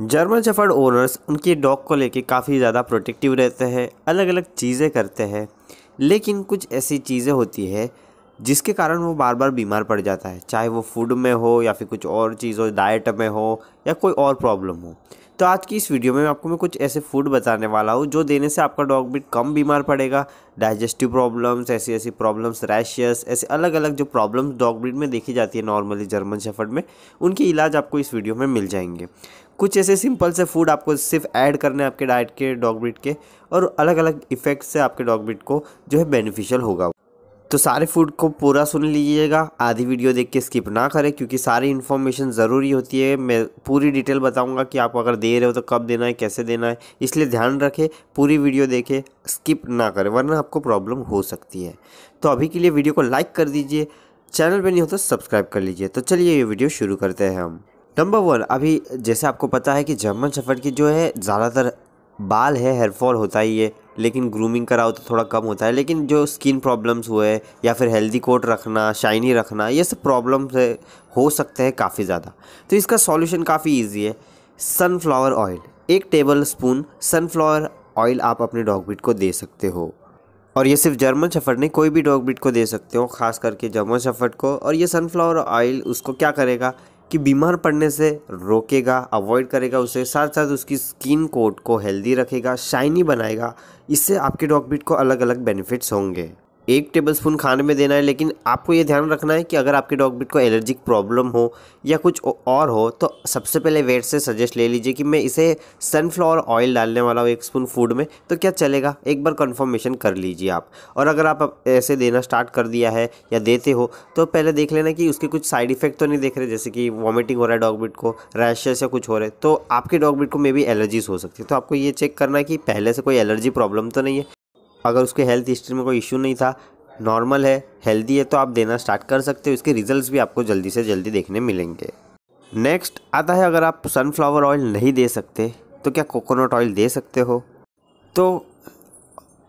German shepherd owners उनके dog को लेके काफ़ी ज़्यादा प्रोटेक्टिव रहते हैं अलग अलग चीज़ें करते हैं लेकिन कुछ ऐसी चीज़ें होती है जिसके कारण वो बार बार बीमार पड़ जाता है चाहे वो फूड में हो या फिर कुछ और चीज़ हो डाइट में हो या कोई और प्रॉब्लम हो तो आज की इस वीडियो में आपको मैं कुछ ऐसे फूड बताने वाला हूँ जो देने से आपका डॉग भी कम बीमार पड़ेगा डाइजेस्टिव प्रॉब्लम्स ऐसी ऐसी प्रॉब्लम्स रैशियस ऐसे अलग अलग जो प्रॉब्लम्स डॉग ब्रीड में देखी जाती है नॉर्मली जर्मन शेफर्ड में उनके इलाज आपको इस वीडियो में मिल जाएंगे कुछ ऐसे सिंपल से फूड आपको सिर्फ ऐड करने आपके डाइट के डॉग ब्रीड के और अलग अलग इफ़ेक्ट से आपके डॉग ब्रीड को जो है बेनिफिशियल होगा तो सारे फूड को पूरा सुन लीजिएगा आधी वीडियो देख के स्किप ना करें क्योंकि सारी इन्फॉर्मेशन ज़रूरी होती है मैं पूरी डिटेल बताऊंगा कि आप अगर दे रहे हो तो कब देना है कैसे देना है इसलिए ध्यान रखें पूरी वीडियो देखें स्किप ना करें वरना आपको प्रॉब्लम हो सकती है तो अभी के लिए वीडियो को लाइक कर दीजिए चैनल पर नहीं हो तो सब्सक्राइब कर लीजिए तो चलिए ये वीडियो शुरू करते हैं हम नंबर वन अभी जैसे आपको पता है कि जर्मन सफर की जो है ज़्यादातर बाल है हेयरफॉल होता ही है लेकिन ग्रूमिंग कराओ तो थोड़ा कम होता है लेकिन जो स्किन प्रॉब्लम्स हुए या फिर हेल्दी कोट रखना शाइनी रखना ये सब प्रॉब्लम्स हो सकते हैं काफ़ी ज़्यादा तो इसका सॉल्यूशन काफ़ी ईजी है सनफ्लावर ऑयल एक टेबल स्पून सनफ्लावर ऑयल आप अपने डॉग बीट को दे सकते हो और ये सिर्फ जर्मन शफर्ट नहीं कोई भी डॉग बीट को दे सकते हो खास करके जर्मन शफर्ट को और ये सनफ्लावर ऑयल उसको क्या करेगा कि बीमार पड़ने से रोकेगा अवॉइड करेगा उसे साथ साथ उसकी स्किन कोट को हेल्दी रखेगा शाइनी बनाएगा इससे आपके डॉग बीट को अलग अलग बेनिफिट्स होंगे एक टेबलस्पून खाने में देना है लेकिन आपको ये ध्यान रखना है कि अगर आपके डॉग बिट को एलर्जिक प्रॉब्लम हो या कुछ और हो तो सबसे पहले वेट से सजेस्ट ले लीजिए कि मैं इसे सनफ्लावर ऑयल डालने वाला हूँ एक स्पून फूड में तो क्या चलेगा एक बार कंफर्मेशन कर लीजिए आप और अगर आप ऐसे देना स्टार्ट कर दिया है या देते हो तो पहले देख लेना कि उसके कुछ साइड इफेक्ट तो नहीं देख रहे जैसे कि वॉमिटिंग हो रहा है डॉग बिट को रैशेस या कुछ हो रहे तो आपके डॉग बिट को मे बी एलर्जीज हो सकती है तो आपको ये चेक करना है कि पहले से कोई एलर्जी प्रॉब्लम तो नहीं है अगर उसके हेल्थ हिस्ट्री में कोई इश्यू नहीं था नॉर्मल है हेल्दी है तो आप देना स्टार्ट कर सकते हो इसके रिजल्ट्स भी आपको जल्दी से जल्दी देखने मिलेंगे नेक्स्ट आता है अगर आप सनफ्लावर ऑयल नहीं दे सकते तो क्या कोकोनट ऑयल दे सकते हो तो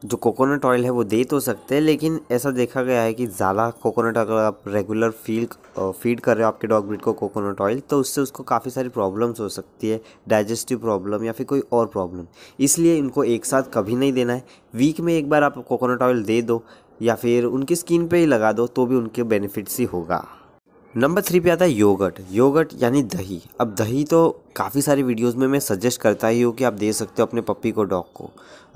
जो कोकोनट ऑयल है वो दे तो सकते हैं लेकिन ऐसा देखा गया है कि ज़्यादा कोकोनट अगर आप रेगुलर फील फीड कर रहे हो आपके डॉग ब्रीड को कोकोनट ऑयल तो उससे उसको काफ़ी सारी प्रॉब्लम्स हो सकती है डाइजेस्टिव प्रॉब्लम या फिर कोई और प्रॉब्लम इसलिए इनको एक साथ कभी नहीं देना है वीक में एक बार आप कोकोनट ऑयल दे दो या फिर उनकी स्किन पर ही लगा दो तो भी उनके बेनिफिट्स ही होगा नंबर थ्री पे आता है योगर्ट योगर्ट यानी दही अब दही तो काफ़ी सारी वीडियोस में मैं सजेस्ट करता ही हूँ कि आप दे सकते हो अपने पप्पी को डॉग को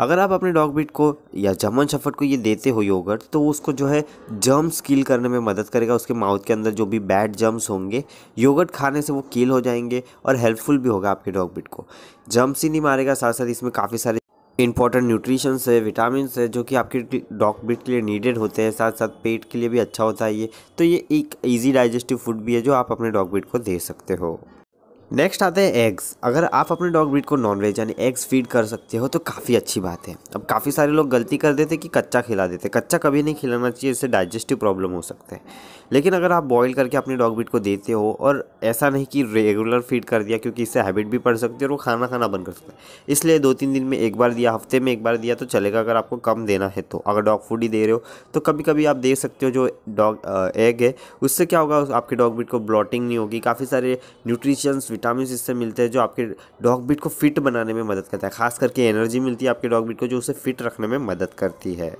अगर आप अपने डॉग बीट को या जमन शफट को ये देते हो योगर्ट तो उसको जो है जर्म्स किल करने में मदद करेगा उसके माउथ के अंदर जो भी बैड जर्म्स होंगे योगर्ट खाने से वो किल हो जाएंगे और हेल्पफुल भी होगा आपके डॉग बीट को जर्म्स ही नहीं मारेगा साथ साथ इसमें काफ़ी सारे इंपॉर्टेंट न्यूट्रिशंस है विटामिन है जो कि आपके डॉग ब्रीड के लिए नीडेड होते हैं साथ साथ पेट के लिए भी अच्छा होता है ये तो ये एक ईजी डाइजेस्टिव फूड भी है जो आप अपने डॉग ब्रीड को दे सकते हो नेक्स्ट आते हैं एग्स अगर आप अपने डॉग ब्रीड को नॉनवेज यानी एग्स फीड कर सकते हो तो काफ़ी अच्छी बात है अब काफ़ी सारे लोग गलती कर देते कि कच्चा खिला देते कच्चा कभी नहीं खिलाना चाहिए इससे डाइजेस्टिव प्रॉब्लम हो सकते हैं लेकिन अगर आप बॉईल करके अपने डॉग ब्रीड को देते हो और ऐसा नहीं कि रेगुलर फीड कर दिया क्योंकि इससे हैबिट भी पड़ सकती है और वो खाना खाना बंद कर सकता है इसलिए दो तीन दिन में एक बार दिया हफ्ते में एक बार दिया तो चलेगा अगर आपको कम देना है तो अगर डॉग फूड ही दे रहे हो तो कभी कभी आप दे सकते हो जो डॉग एग है उससे क्या होगा आपके डॉग ब्रीड को ब्लॉटिंग नहीं होगी काफ़ी सारे न्यूट्रिशंस विटामिन इससे मिलते हैं जो आपके डॉग बीट को फिट बनाने में मदद करता है खास करके एनर्जी मिलती है आपके डॉग बीट को जो उसे फिट रखने में मदद करती है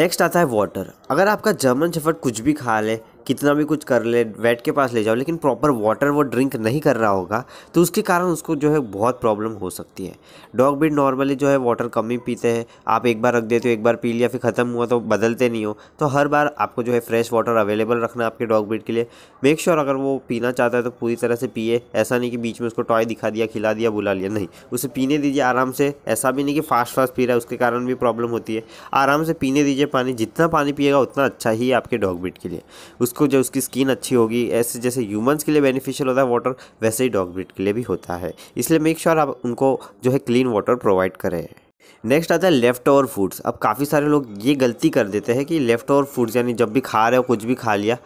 नेक्स्ट आता है वाटर अगर आपका जर्मन शेफर्ड कुछ भी खा ले कितना भी कुछ कर ले वेट के पास ले जाओ लेकिन प्रॉपर वाटर वो ड्रिंक नहीं कर रहा होगा तो उसके कारण उसको जो है बहुत प्रॉब्लम हो सकती है डॉग भी नॉर्मली जो है वाटर कम ही पीते हैं आप एक बार रख देते हो एक बार पी लिया फिर ख़त्म हुआ तो बदलते नहीं हो तो हर बार आपको जो है फ्रेश वाटर अवेलेबल रखना आपके डॉग बीट के लिए मेक श्योर sure अगर वो पीना चाहता है तो पूरी तरह से पिए ऐसा नहीं कि बीच में उसको टॉय दिखा दिया खिला दिया बुला लिया नहीं उसे पीने दीजिए आराम से ऐसा भी नहीं कि फास्ट फास्ट पी रहा है उसके कारण भी प्रॉब्लम होती है आराम से पीने दीजिए पानी जितना पानी पिएगा उतना अच्छा ही आपके डॉग बीट के लिए उस उसको जो उसकी स्किन अच्छी होगी ऐसे जैसे ह्यूमंस के लिए बेनिफिशियल होता है वाटर वैसे ही डॉग ब्रीड के लिए भी होता है इसलिए मेक श्योर आप उनको जो है क्लीन वाटर प्रोवाइड करें नेक्स्ट आता है लेफ्ट ओवर फूड्स अब काफ़ी सारे लोग ये गलती कर देते हैं कि लेफ्ट ओवर फूड्स यानी जब भी खा रहे हो कुछ भी खा लिया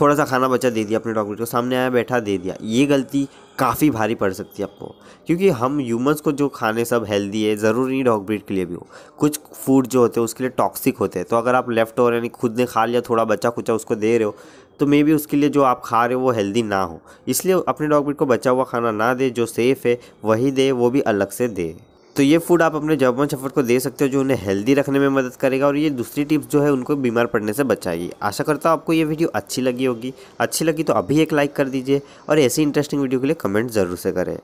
थोड़ा सा खाना बचा दे दिया अपने डॉग को सामने आया बैठा दे दिया ये गलती काफ़ी भारी पड़ सकती है आपको क्योंकि हम ह्यूमंस को जो खाने सब हेल्दी है ज़रूरी नहीं डॉग ब्रीड के लिए भी हो कुछ फूड जो होते हैं उसके लिए टॉक्सिक होते हैं तो अगर आप लेफ्ट ओवर यानी खुद ने खा लिया थोड़ा बचा कुचा उसको दे रहे हो तो मे बी उसके लिए जो आप खा रहे हो वो हेल्दी ना हो इसलिए अपने डॉग ब्रीड को बचा हुआ खाना ना दे जो सेफ़ है वही दे वो भी अलग से दे तो ये फूड आप अपने जवान सफ़र को दे सकते हो जो उन्हें हेल्दी रखने में मदद करेगा और ये दूसरी टिप्स जो है उनको बीमार पड़ने से बचाएगी आशा करता हूँ आपको ये वीडियो अच्छी लगी होगी अच्छी लगी तो अभी एक लाइक कर दीजिए और ऐसी इंटरेस्टिंग वीडियो के लिए कमेंट ज़रूर से करें